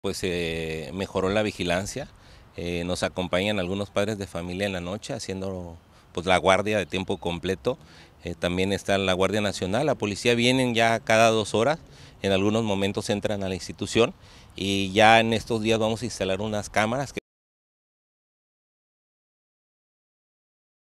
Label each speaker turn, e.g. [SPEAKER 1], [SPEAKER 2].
[SPEAKER 1] pues se eh, mejoró la vigilancia. Eh, nos acompañan algunos padres de familia en la noche haciendo pues, la guardia de tiempo completo. Eh, también está la Guardia Nacional, la policía vienen ya cada dos horas, en algunos momentos entran a la institución y ya en estos días vamos a instalar unas cámaras que